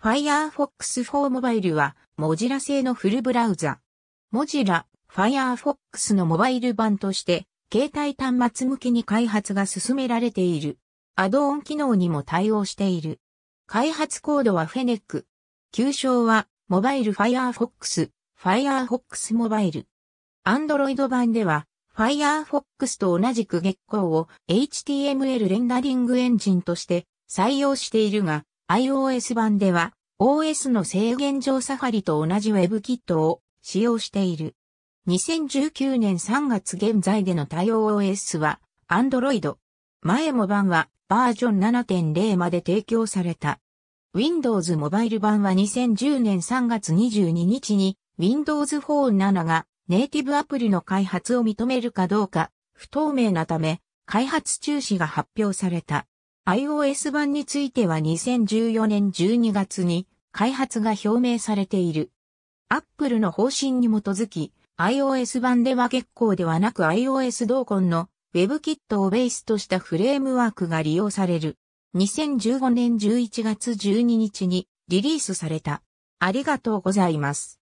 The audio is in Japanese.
Firefox 4モバイルは、モジラ製のフルブラウザ。モジラ、Firefox のモバイル版として、携帯端末向けに開発が進められている。アドオン機能にも対応している。開発コードはフェネック。旧称は、モバイル Firefox、Firefox モバイル。Android 版では、Firefox と同じく月光を HTML レンダリングエンジンとして採用しているが、iOS 版では OS の制限上サファリと同じ WebKit を使用している。2019年3月現在での対応 OS は Android。前も版はバージョン7.0まで提供された。Windows モバイル版は2010年3月22日に Windows Phone 7がネイティブアプリの開発を認めるかどうか不透明なため開発中止が発表された。iOS 版については2014年12月に開発が表明されている。Apple の方針に基づき、iOS 版では月光ではなく iOS 同梱の WebKit をベースとしたフレームワークが利用される。2015年11月12日にリリースされた。ありがとうございます。